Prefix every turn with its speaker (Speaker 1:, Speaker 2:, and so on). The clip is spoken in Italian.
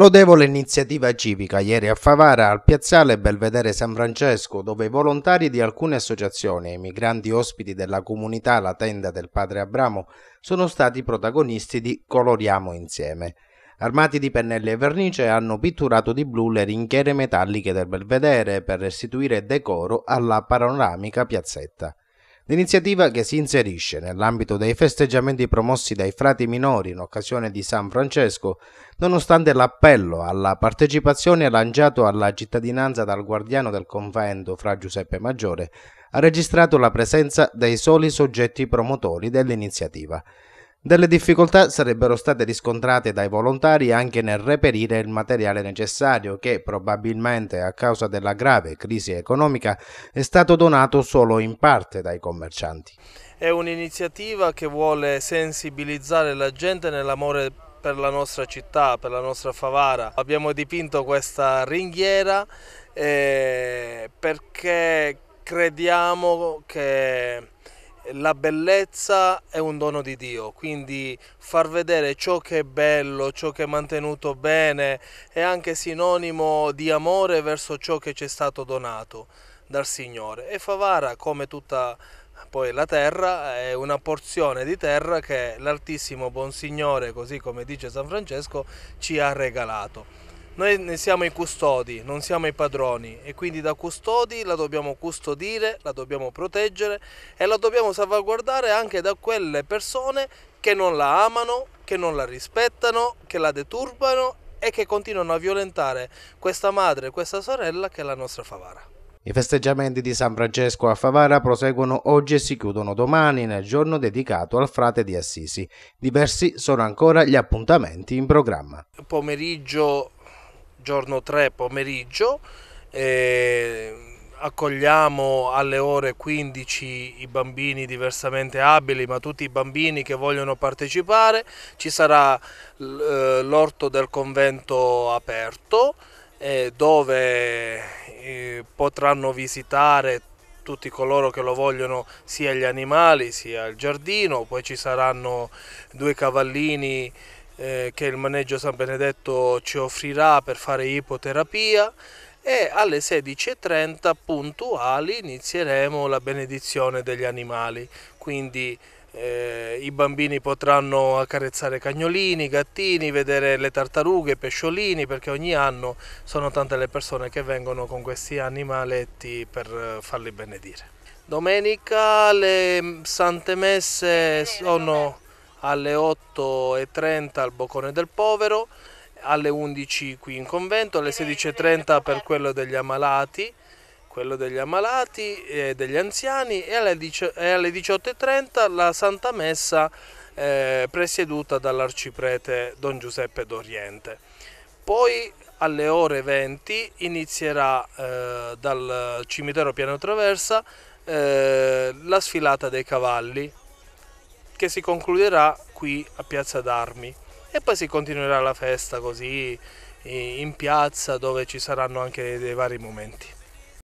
Speaker 1: Lodevole iniziativa civica ieri a Favara al piazzale Belvedere San Francesco dove i volontari di alcune associazioni e i migranti ospiti della comunità La Tenda del Padre Abramo sono stati protagonisti di Coloriamo Insieme. Armati di pennelli e vernice hanno pitturato di blu le ringhiere metalliche del Belvedere per restituire decoro alla panoramica piazzetta. L'iniziativa che si inserisce nell'ambito dei festeggiamenti promossi dai frati minori in occasione di San Francesco, nonostante l'appello alla partecipazione lanciato alla cittadinanza dal guardiano del convento fra Giuseppe Maggiore, ha registrato la presenza dei soli soggetti promotori dell'iniziativa. Delle difficoltà sarebbero state riscontrate dai volontari anche nel reperire il materiale necessario che probabilmente a causa della grave crisi economica è stato donato solo in parte dai commercianti.
Speaker 2: È un'iniziativa che vuole sensibilizzare la gente nell'amore per la nostra città, per la nostra Favara. Abbiamo dipinto questa ringhiera eh, perché crediamo che la bellezza è un dono di Dio, quindi far vedere ciò che è bello, ciò che è mantenuto bene è anche sinonimo di amore verso ciò che ci è stato donato dal Signore. E Favara, come tutta poi la terra, è una porzione di terra che l'Altissimo Buon Signore, così come dice San Francesco, ci ha regalato. Noi ne siamo i custodi, non siamo i padroni e quindi da custodi la dobbiamo custodire, la dobbiamo proteggere e la dobbiamo salvaguardare anche da quelle persone che non la amano, che non la rispettano, che la deturbano e che continuano a violentare questa madre e questa sorella che è la nostra Favara.
Speaker 1: I festeggiamenti di San Francesco a Favara proseguono oggi e si chiudono domani nel giorno dedicato al frate di Assisi. Diversi sono ancora gli appuntamenti in programma.
Speaker 2: Pomeriggio giorno 3 pomeriggio. Eh, accogliamo alle ore 15 i bambini diversamente abili, ma tutti i bambini che vogliono partecipare. Ci sarà eh, l'orto del convento aperto eh, dove eh, potranno visitare tutti coloro che lo vogliono, sia gli animali sia il giardino, poi ci saranno due cavallini eh, che il maneggio San Benedetto ci offrirà per fare ipoterapia e alle 16.30 puntuali inizieremo la benedizione degli animali, quindi eh, i bambini potranno accarezzare cagnolini, gattini, vedere le tartarughe, i pesciolini, perché ogni anno sono tante le persone che vengono con questi animaletti per eh, farli benedire. Domenica le mm, sante messe sono alle 8.30 al Boccone del Povero, alle 11 qui in convento, alle 16.30 per quello degli ammalati, quello degli ammalati e degli anziani e alle 18.30 la Santa Messa eh, presieduta dall'arciprete Don Giuseppe d'Oriente. Poi alle ore 20 inizierà eh, dal cimitero Piano Traversa eh, la sfilata dei cavalli che si concluderà qui a Piazza d'Armi e poi si continuerà la festa così in piazza dove ci saranno anche dei vari momenti.